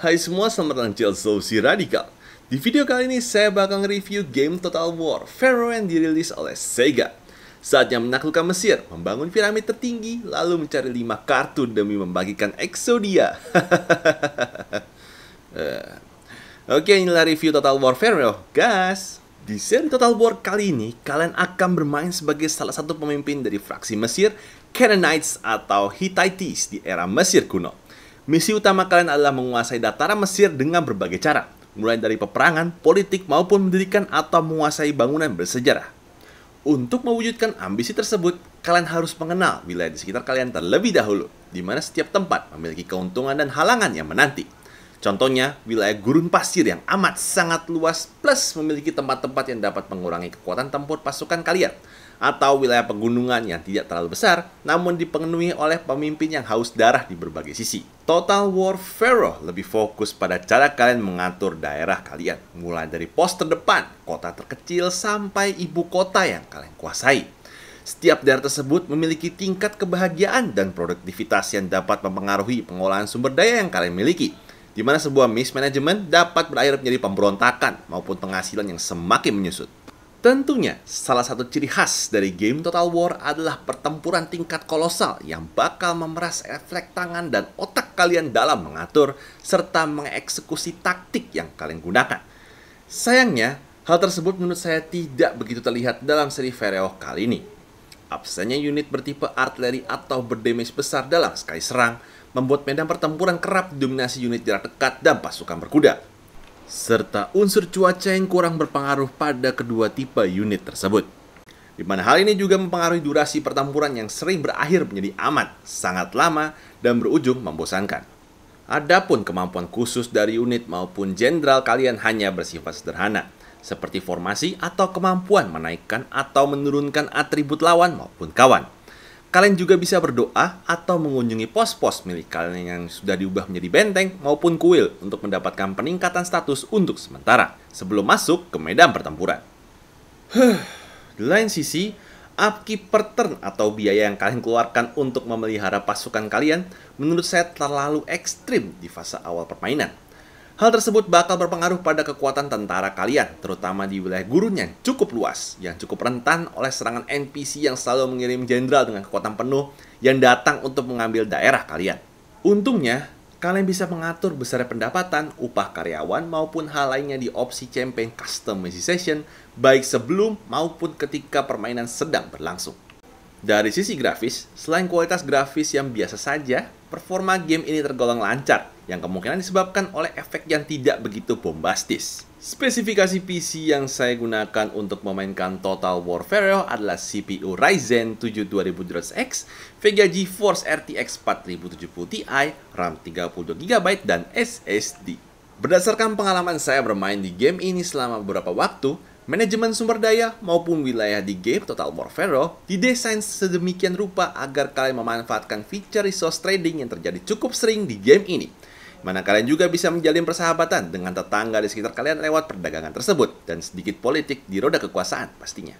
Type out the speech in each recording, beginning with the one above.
Hai semua, selamat datang di Solusi Radikal. Di video kali ini saya bakal review game Total War Pharaoh yang dirilis oleh Sega. Saatnya menaklukkan Mesir, membangun piramid tertinggi, lalu mencari 5 kartu demi membagikan Exodia. uh. Oke, inilah review Total War Pharaoh, guys. Di seri Total War kali ini, kalian akan bermain sebagai salah satu pemimpin dari fraksi Mesir, Canaanites atau Hittites di era Mesir kuno. Misi utama kalian adalah menguasai dataran Mesir dengan berbagai cara, mulai dari peperangan, politik, maupun mendirikan atau menguasai bangunan bersejarah. Untuk mewujudkan ambisi tersebut, kalian harus mengenal wilayah di sekitar kalian terlebih dahulu, di mana setiap tempat memiliki keuntungan dan halangan yang menanti. Contohnya, wilayah gurun pasir yang amat sangat luas plus memiliki tempat-tempat yang dapat mengurangi kekuatan tempur pasukan kalian atau wilayah pegunungan yang tidak terlalu besar, namun dipenuhi oleh pemimpin yang haus darah di berbagai sisi. Total War Pharaoh lebih fokus pada cara kalian mengatur daerah kalian, mulai dari pos terdepan, kota terkecil, sampai ibu kota yang kalian kuasai. Setiap daerah tersebut memiliki tingkat kebahagiaan dan produktivitas yang dapat mempengaruhi pengolahan sumber daya yang kalian miliki di mana sebuah mismanagement dapat berakhir menjadi pemberontakan maupun penghasilan yang semakin menyusut. Tentunya, salah satu ciri khas dari game Total War adalah pertempuran tingkat kolosal yang bakal memeras efek tangan dan otak kalian dalam mengatur serta mengeksekusi taktik yang kalian gunakan. Sayangnya, hal tersebut menurut saya tidak begitu terlihat dalam seri Vereo kali ini. Absennya unit bertipe artileri atau berdamage besar dalam sekali serang membuat medan pertempuran kerap dominasi unit jarak dekat dan pasukan berkuda, serta unsur cuaca yang kurang berpengaruh pada kedua tipe unit tersebut. Di mana hal ini juga mempengaruhi durasi pertempuran yang sering berakhir menjadi amat sangat lama dan berujung membosankan. Adapun kemampuan khusus dari unit maupun jenderal kalian hanya bersifat sederhana, seperti formasi atau kemampuan menaikkan atau menurunkan atribut lawan maupun kawan. Kalian juga bisa berdoa atau mengunjungi pos-pos milik kalian yang sudah diubah menjadi benteng maupun kuil untuk mendapatkan peningkatan status untuk sementara sebelum masuk ke medan pertempuran. Huh, di lain sisi, upkeep per turn atau biaya yang kalian keluarkan untuk memelihara pasukan kalian menurut saya terlalu ekstrim di fase awal permainan. Hal tersebut bakal berpengaruh pada kekuatan tentara kalian, terutama di wilayah gurun yang cukup luas, yang cukup rentan oleh serangan NPC yang selalu mengirim jenderal dengan kekuatan penuh yang datang untuk mengambil daerah kalian. Untungnya, Kalian bisa mengatur besarnya pendapatan, upah karyawan, maupun hal lainnya di opsi campaign customization baik sebelum maupun ketika permainan sedang berlangsung. Dari sisi grafis, selain kualitas grafis yang biasa saja, performa game ini tergolong lancar, yang kemungkinan disebabkan oleh efek yang tidak begitu bombastis. Spesifikasi PC yang saya gunakan untuk memainkan Total War: Warfare adalah CPU Ryzen 7 2200 x Vega GeForce RTX 4070 Ti, RAM 32GB, dan SSD. Berdasarkan pengalaman saya bermain di game ini selama beberapa waktu, manajemen sumber daya maupun wilayah di game Total War Warfare didesain sedemikian rupa agar kalian memanfaatkan fitur resource trading yang terjadi cukup sering di game ini mana kalian juga bisa menjalin persahabatan dengan tetangga di sekitar kalian lewat perdagangan tersebut dan sedikit politik di roda kekuasaan pastinya.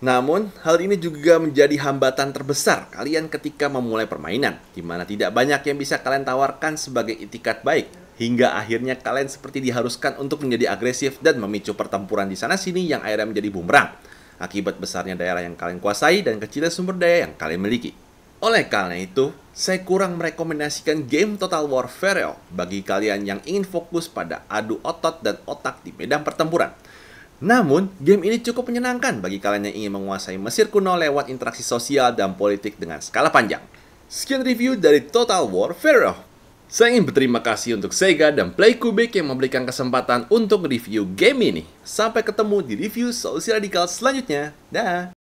Namun, hal ini juga menjadi hambatan terbesar kalian ketika memulai permainan, di mana tidak banyak yang bisa kalian tawarkan sebagai itikat baik, hingga akhirnya kalian seperti diharuskan untuk menjadi agresif dan memicu pertempuran di sana-sini yang akhirnya menjadi bumerang, akibat besarnya daerah yang kalian kuasai dan kecilnya sumber daya yang kalian miliki. Oleh karena itu, saya kurang merekomendasikan game Total War Feral bagi kalian yang ingin fokus pada adu otot dan otak di medan pertempuran. Namun, game ini cukup menyenangkan bagi kalian yang ingin menguasai Mesir kuno lewat interaksi sosial dan politik dengan skala panjang. Sekian review dari Total War Pharaoh. Saya ingin berterima kasih untuk Sega dan Playcubic yang memberikan kesempatan untuk review game ini. Sampai ketemu di review Solusi Radikal selanjutnya. Dah.